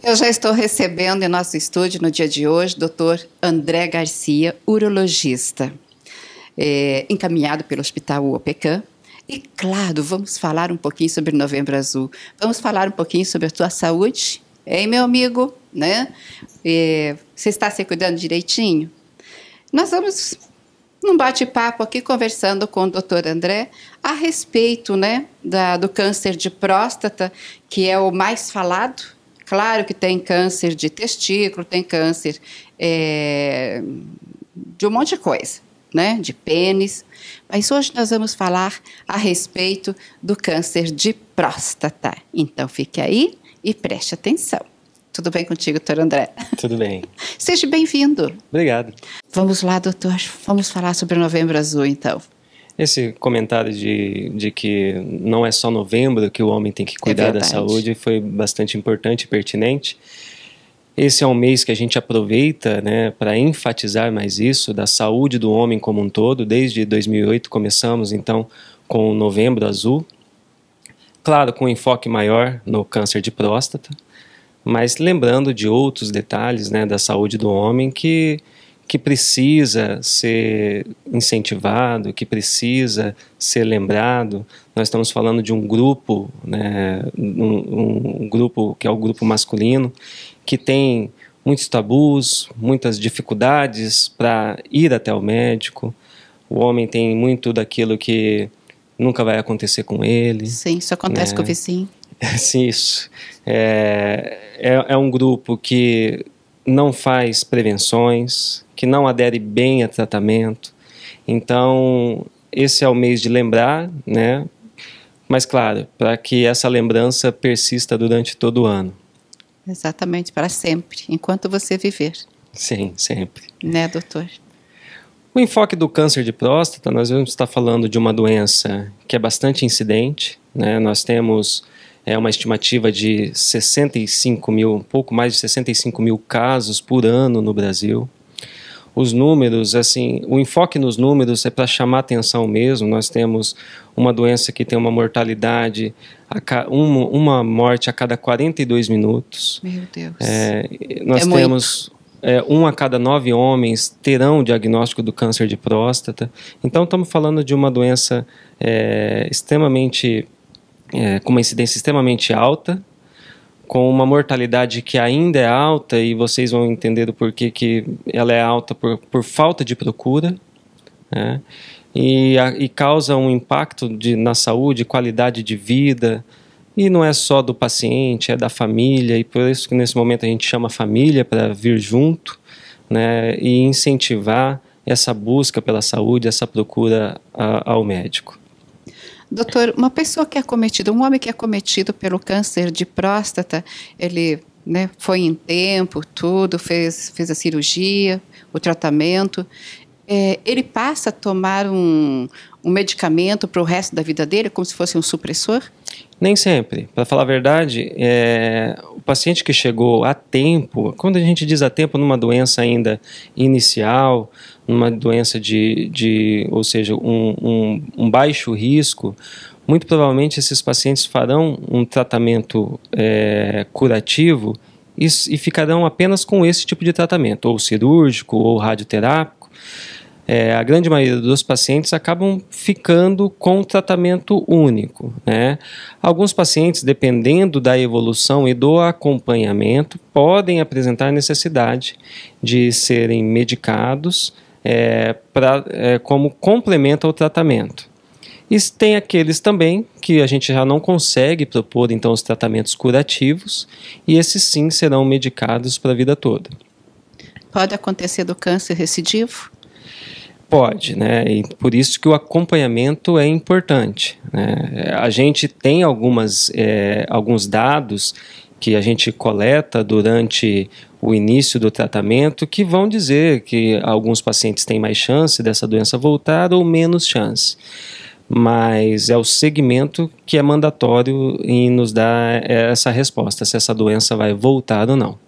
Eu já estou recebendo em nosso estúdio no dia de hoje o Dr. André Garcia, urologista, é, encaminhado pelo Hospital UOPECAM. E claro, vamos falar um pouquinho sobre Novembro Azul. Vamos falar um pouquinho sobre a tua saúde, hein, meu amigo? Né? É, você está se cuidando direitinho? Nós vamos num bate-papo aqui conversando com o Dr. André a respeito, né, da, do câncer de próstata, que é o mais falado Claro que tem câncer de testículo, tem câncer é, de um monte de coisa, né? De pênis. Mas hoje nós vamos falar a respeito do câncer de próstata. Então fique aí e preste atenção. Tudo bem contigo, doutor André? Tudo bem. Seja bem-vindo. Obrigado. Vamos lá, doutor. Vamos falar sobre o Novembro Azul, então. Esse comentário de, de que não é só novembro que o homem tem que cuidar é da saúde foi bastante importante e pertinente. Esse é um mês que a gente aproveita né, para enfatizar mais isso, da saúde do homem como um todo. Desde 2008 começamos, então, com o Novembro Azul. Claro, com um enfoque maior no câncer de próstata, mas lembrando de outros detalhes né, da saúde do homem que que precisa ser incentivado, que precisa ser lembrado. Nós estamos falando de um grupo, né, um, um grupo que é o grupo masculino, que tem muitos tabus, muitas dificuldades para ir até o médico. O homem tem muito daquilo que nunca vai acontecer com ele. Sim, isso acontece né? com o vizinho. Sim, isso. É, é, é um grupo que não faz prevenções, que não adere bem a tratamento. Então, esse é o mês de lembrar, né? Mas, claro, para que essa lembrança persista durante todo o ano. Exatamente, para sempre, enquanto você viver. Sim, sempre. Né, doutor? O enfoque do câncer de próstata, nós vamos estar falando de uma doença que é bastante incidente, né? Nós temos é, uma estimativa de 65 mil, um pouco mais de 65 mil casos por ano no Brasil os números, assim, o enfoque nos números é para chamar atenção mesmo. Nós temos uma doença que tem uma mortalidade, uma, uma morte a cada 42 minutos. Meu Deus. É, nós é temos. É, um a cada nove homens terão o diagnóstico do câncer de próstata. Então, estamos falando de uma doença é, extremamente. É, com uma incidência extremamente alta com uma mortalidade que ainda é alta, e vocês vão entender o porquê que ela é alta por, por falta de procura, né? e, a, e causa um impacto de, na saúde, qualidade de vida, e não é só do paciente, é da família, e por isso que nesse momento a gente chama a família para vir junto né, e incentivar essa busca pela saúde, essa procura a, ao médico. Doutor, uma pessoa que é cometida, um homem que é cometido pelo câncer de próstata, ele né, foi em tempo, tudo, fez, fez a cirurgia, o tratamento. É, ele passa a tomar um, um medicamento para o resto da vida dele, como se fosse um supressor? Nem sempre. Para falar a verdade, é, o paciente que chegou a tempo, quando a gente diz a tempo numa doença ainda inicial, uma doença de, de ou seja, um, um, um baixo risco, muito provavelmente esses pacientes farão um tratamento é, curativo e, e, ficarão apenas com esse tipo de tratamento, ou cirúrgico ou radioterápico. É, a grande maioria dos pacientes acabam ficando com tratamento único. Né? Alguns pacientes, dependendo da evolução e do acompanhamento, podem apresentar necessidade de serem medicados é, pra, é, como complemento ao tratamento. E tem aqueles também que a gente já não consegue propor então os tratamentos curativos e esses sim serão medicados para a vida toda. Pode acontecer do câncer recidivo? Pode, né? E por isso que o acompanhamento é importante. Né? A gente tem algumas, é, alguns dados que a gente coleta durante o início do tratamento, que vão dizer que alguns pacientes têm mais chance dessa doença voltar ou menos chance. Mas é o segmento que é mandatório em nos dar eh, essa resposta, se essa doença vai voltar ou não.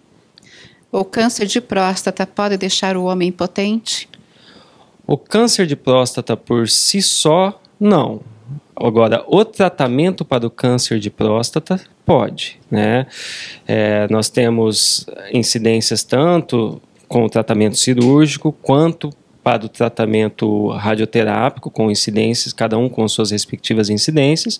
O câncer de próstata pode deixar o homem impotente? O câncer de próstata por si só, não. Agora, o tratamento para o câncer de próstata pode, né? É, nós temos incidências tanto com o tratamento cirúrgico quanto para o tratamento radioterápico, com incidências, cada um com suas respectivas incidências.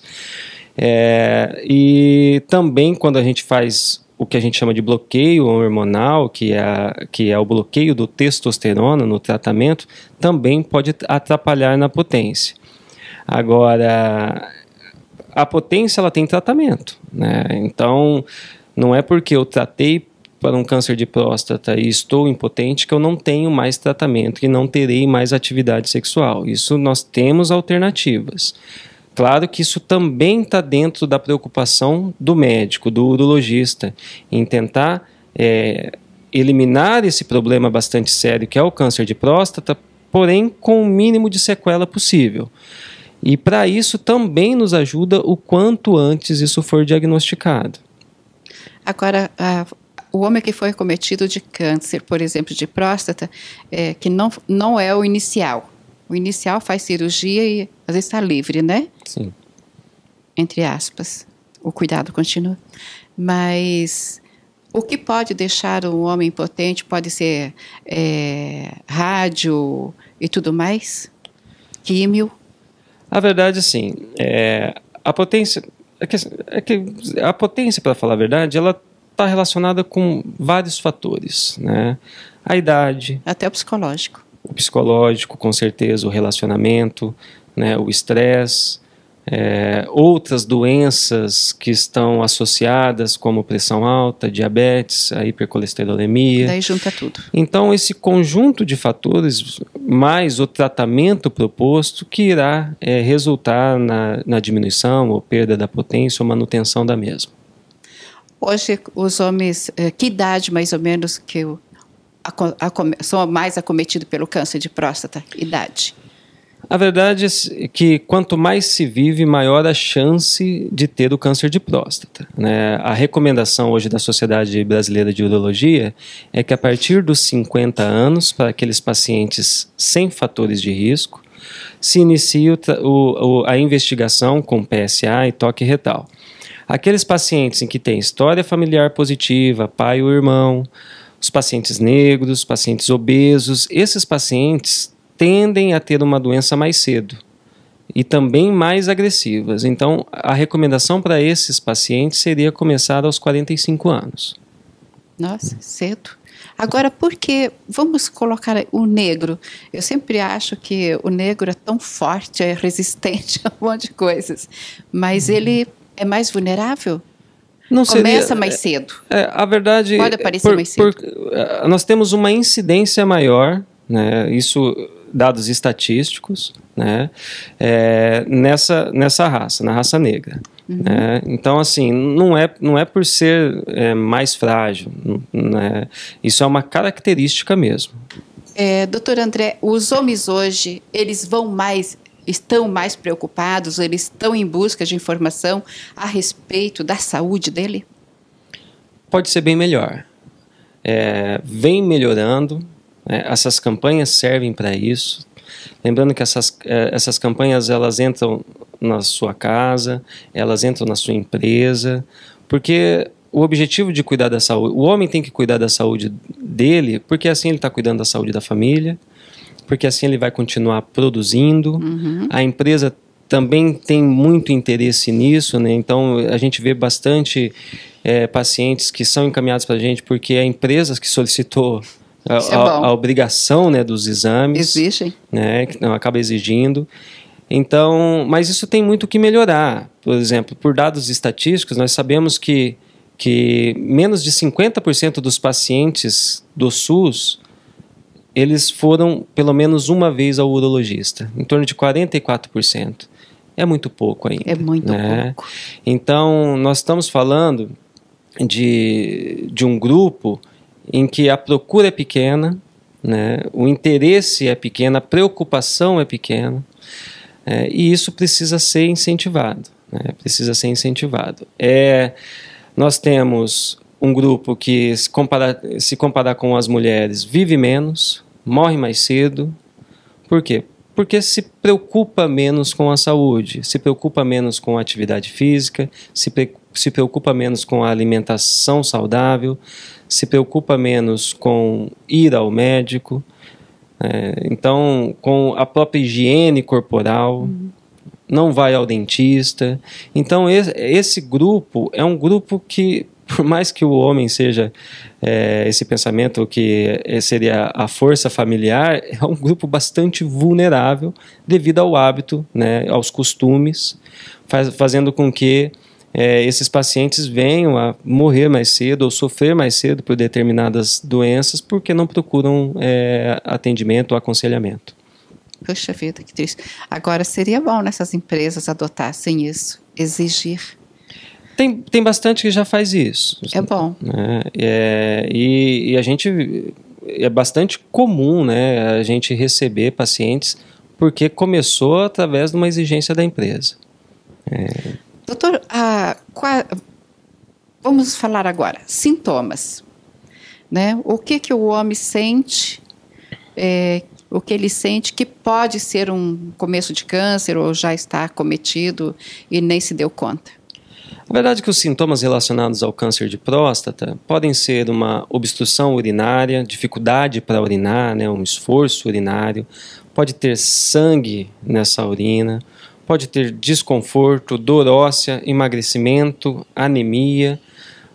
É, e também quando a gente faz o que a gente chama de bloqueio hormonal, que é, que é o bloqueio do testosterona no tratamento, também pode atrapalhar na potência. Agora, a potência ela tem tratamento, né? Então, não é porque eu tratei para um câncer de próstata e estou impotente que eu não tenho mais tratamento, e não terei mais atividade sexual. Isso nós temos alternativas. Claro que isso também está dentro da preocupação do médico, do urologista, em tentar é, eliminar esse problema bastante sério que é o câncer de próstata, porém com o mínimo de sequela possível. E para isso também nos ajuda o quanto antes isso for diagnosticado. Agora, o homem que foi cometido de câncer, por exemplo, de próstata, é, que não, não é o inicial. O inicial faz cirurgia e às vezes está livre, né? Sim. Entre aspas. O cuidado continua. Mas o que pode deixar um homem impotente pode ser é, rádio e tudo mais? Químio? A verdade, sim é, a potência. É que, é que a potência, para falar a verdade, ela está relacionada com vários fatores, né? A idade. Até o psicológico. O psicológico, com certeza, o relacionamento, né? o estresse. É, outras doenças que estão associadas, como pressão alta, diabetes, a hipercolesterolemia. Daí junta tudo. Então, esse conjunto de fatores mais o tratamento proposto que irá é, resultar na, na diminuição ou perda da potência ou manutenção da mesma. Hoje, os homens, é, que idade mais ou menos que o, a, a, são mais acometidos pelo câncer de próstata? Idade? A verdade é que quanto mais se vive, maior a chance de ter o câncer de próstata. Né? A recomendação hoje da Sociedade Brasileira de Urologia é que a partir dos 50 anos, para aqueles pacientes sem fatores de risco, se inicie o, o, a investigação com PSA e toque retal. Aqueles pacientes em que tem história familiar positiva, pai ou irmão, os pacientes negros, pacientes obesos, esses pacientes tendem a ter uma doença mais cedo e também mais agressivas. Então, a recomendação para esses pacientes seria começar aos 45 anos. Nossa, cedo. Agora, por que vamos colocar o negro? Eu sempre acho que o negro é tão forte, é resistente a um monte de coisas, mas uhum. ele é mais vulnerável? Não Começa seria, mais cedo. É, é, a verdade. Pode aparecer por, mais cedo. Por, eh, nós temos uma incidência maior, né? Isso dados estatísticos né, é, nessa, nessa raça, na raça negra. Uhum. Né? Então, assim, não é, não é por ser é, mais frágil, né? isso é uma característica mesmo. É, doutor André, os homens hoje, eles vão mais, estão mais preocupados, eles estão em busca de informação a respeito da saúde dele? Pode ser bem melhor. É, vem melhorando, né? Essas campanhas servem para isso. Lembrando que essas, eh, essas campanhas elas entram na sua casa, elas entram na sua empresa, porque o objetivo de cuidar da saúde, o homem tem que cuidar da saúde dele, porque assim ele está cuidando da saúde da família, porque assim ele vai continuar produzindo, uhum. a empresa também tem muito interesse nisso, né? Então a gente vê bastante é, pacientes que são encaminhados para a gente porque é a empresa que solicitou a, é a, a, obrigação né, dos exames. Exigem. Né, que não, acaba exigindo. Então, mas isso tem muito que melhorar. Por exemplo, por dados estatísticos, nós sabemos que, que menos de 50% dos pacientes do SUS eles foram pelo menos uma vez ao urologista, em torno de 44%. É muito pouco ainda. É muito né? pouco. Então, nós estamos falando de, de um grupo em que a procura é pequena, né? o interesse é pequeno, a preocupação é pequena, é, e isso precisa ser incentivado. Né? Precisa ser incentivado. É, nós temos um grupo que, se comparar, se comparar com as mulheres, vive menos, morre mais cedo. Por quê? Porque se preocupa menos com a saúde, se preocupa menos com a atividade física, se pre se preocupa menos com a alimentação saudável, se preocupa menos com ir ao médico, é, então com a própria higiene corporal, uhum. não vai ao dentista. Então esse, esse, grupo é um grupo que, por mais que o homem seja é, esse pensamento que é, seria a força familiar, é um grupo bastante vulnerável devido ao hábito, né, aos costumes, faz, fazendo com que é, esses pacientes venham a morrer mais cedo ou sofrer mais cedo por determinadas doenças porque não procuram é, atendimento ou aconselhamento. Poxa vida, que triste. Agora, seria bom nessas empresas adotassem isso, exigir. Tem, tem bastante que já faz isso. É bom. Né? É, e, e a gente. É bastante comum né, a gente receber pacientes porque começou através de uma exigência da empresa. É. Doutor, ah, qual, vamos falar agora, sintomas. Né? O que, que o homem sente, é, o que ele sente que pode ser um começo de câncer ou já está cometido e nem se deu conta? A verdade é que os sintomas relacionados ao câncer de próstata podem ser uma obstrução urinária, dificuldade para urinar, né, um esforço urinário, pode ter sangue nessa urina, pode ter desconforto, dor óssea, emagrecimento, anemia,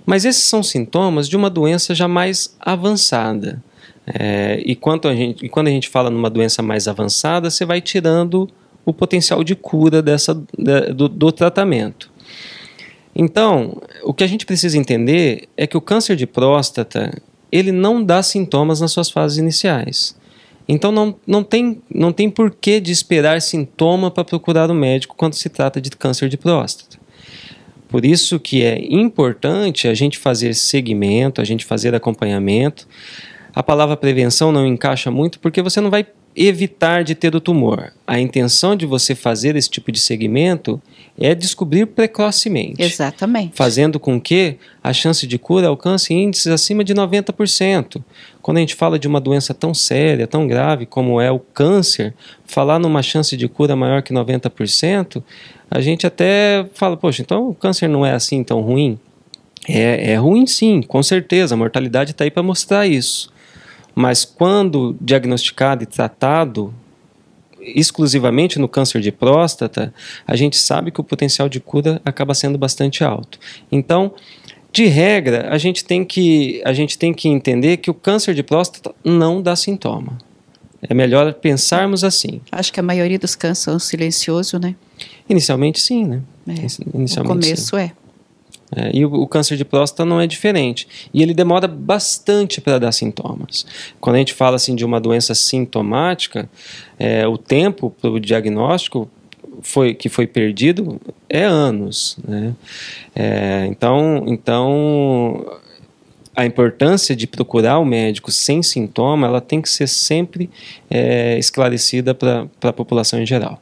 mas esses são sintomas de uma doença já mais avançada. É, e, a gente, e quando a gente fala numa doença mais avançada, você vai tirando o potencial de cura dessa, do, do tratamento. Então, o que a gente precisa entender é que o câncer de próstata ele não dá sintomas nas suas fases iniciais. Então não, não, tem, não tem porquê de esperar sintoma para procurar o um médico quando se trata de câncer de próstata. Por isso que é importante a gente fazer segmento, a gente fazer acompanhamento. A palavra prevenção não encaixa muito porque você não vai evitar de ter o tumor. A intenção de você fazer esse tipo de segmento é descobrir precocemente. Exatamente. Fazendo com que a chance de cura alcance índices acima de 90%. Quando a gente fala de uma doença tão séria, tão grave como é o câncer, falar numa chance de cura maior que 90%, a gente até fala, poxa, então o câncer não é assim tão ruim? É, é ruim sim, com certeza, a mortalidade está aí para mostrar isso. Mas quando diagnosticado e tratado exclusivamente no câncer de próstata, a gente sabe que o potencial de cura acaba sendo bastante alto. Então, de regra, a gente tem que, a gente tem que entender que o câncer de próstata não dá sintoma. É melhor pensarmos assim. Acho que a maioria dos cânceres são silencioso, né? Inicialmente sim, né? É. Inicialmente, o começo sim. é. É, e o, o, câncer de próstata não é diferente. E ele demora bastante para dar sintomas. Quando a gente fala assim de uma doença sintomática, é, o tempo para o diagnóstico foi, que foi perdido é anos. Né? É, então, então, a importância de procurar o um médico sem sintoma, ela tem que ser sempre é, esclarecida para a população em geral.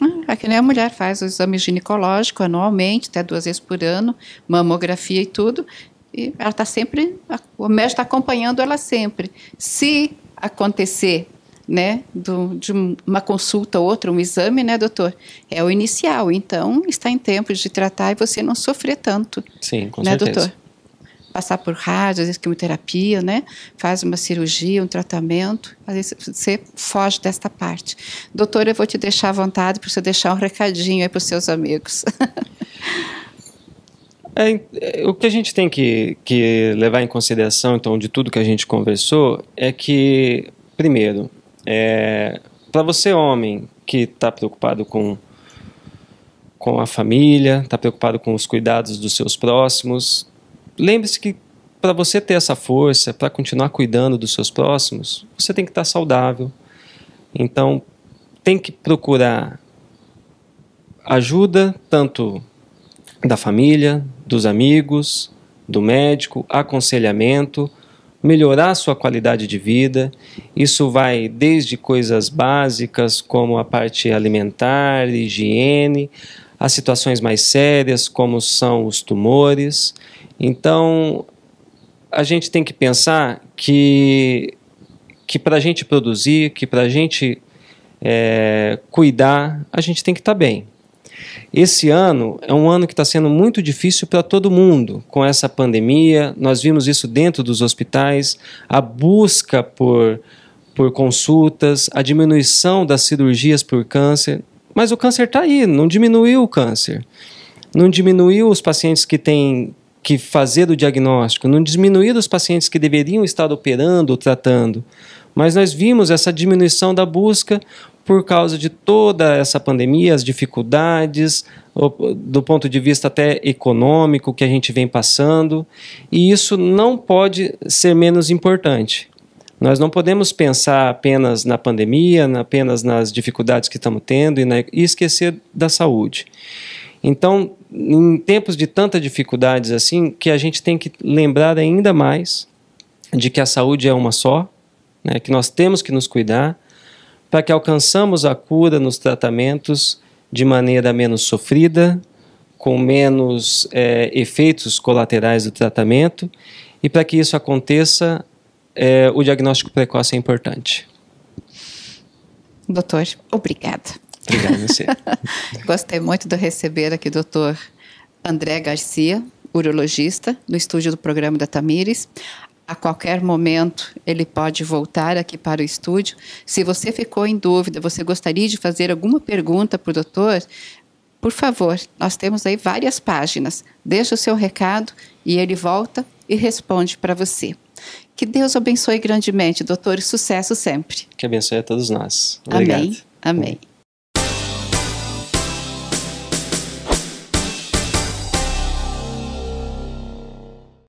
Ah, é que nem a mulher faz o exame ginecológico anualmente, até duas vezes por ano, mamografia e tudo. E ela está sempre, o médico está acompanhando ela sempre. Se acontecer né, do, de uma consulta ou outra, um exame, né, doutor? É o inicial, então está em tempo de tratar e você não sofrer tanto. Sim, com né, certeza. Doutor? passar por rádio, às vezes quimioterapia, né? Faz uma cirurgia, um tratamento, às vezes você foge desta parte. Doutora, eu vou te deixar à vontade para você deixar um recadinho aí para os seus amigos. É, o que a gente tem que, que levar em consideração, então, de tudo que a gente conversou, é que, primeiro, é, para você, homem, que está preocupado com, com a família, está preocupado com os cuidados dos seus próximos, Lembre-se que para você ter essa força, para continuar cuidando dos seus próximos, você tem que estar tá saudável. Então, tem que procurar ajuda tanto da família, dos amigos, do médico, aconselhamento, melhorar sua qualidade de vida. Isso vai desde coisas básicas como a parte alimentar, higiene, a situações mais sérias como são os tumores. Então, a gente tem que pensar que, que para a gente produzir, que para a gente é, cuidar, a gente tem que estar tá bem. Esse ano é um ano que está sendo muito difícil para todo mundo com essa pandemia. Nós vimos isso dentro dos hospitais, a busca por, por consultas, a diminuição das cirurgias por câncer. Mas o câncer está aí, não diminuiu o câncer. Não diminuiu os pacientes que têm que fazer o diagnóstico, não diminuir os pacientes que deveriam estar operando, tratando, mas nós vimos essa diminuição da busca por causa de toda essa pandemia, as dificuldades, do ponto de vista até econômico que a gente vem passando, e isso não pode ser menos importante. Nós não podemos pensar apenas na pandemia, apenas nas dificuldades que estamos tendo e, na, né, e esquecer da saúde. Então, em tempos de tanta dificuldades assim, que a gente tem que lembrar ainda mais de que a saúde é uma só, né, que nós temos que nos cuidar para que alcançamos a cura nos tratamentos de maneira menos sofrida, com menos é, efeitos colaterais do tratamento e para que isso aconteça, é, o diagnóstico precoce é importante. Doutor, obrigada. Obrigado, você. Gostei muito de receber aqui o doutor André Garcia, urologista, no estúdio do programa da Tamires. A qualquer momento ele pode voltar aqui para o estúdio. Se você ficou em dúvida, você gostaria de fazer alguma pergunta para o doutor, por favor, nós temos aí várias páginas. Deixa o seu recado e ele volta e responde para você. Que Deus abençoe grandemente, doutor, e sucesso sempre. Que abençoe a todos nós. Obrigado. Amém. Amém.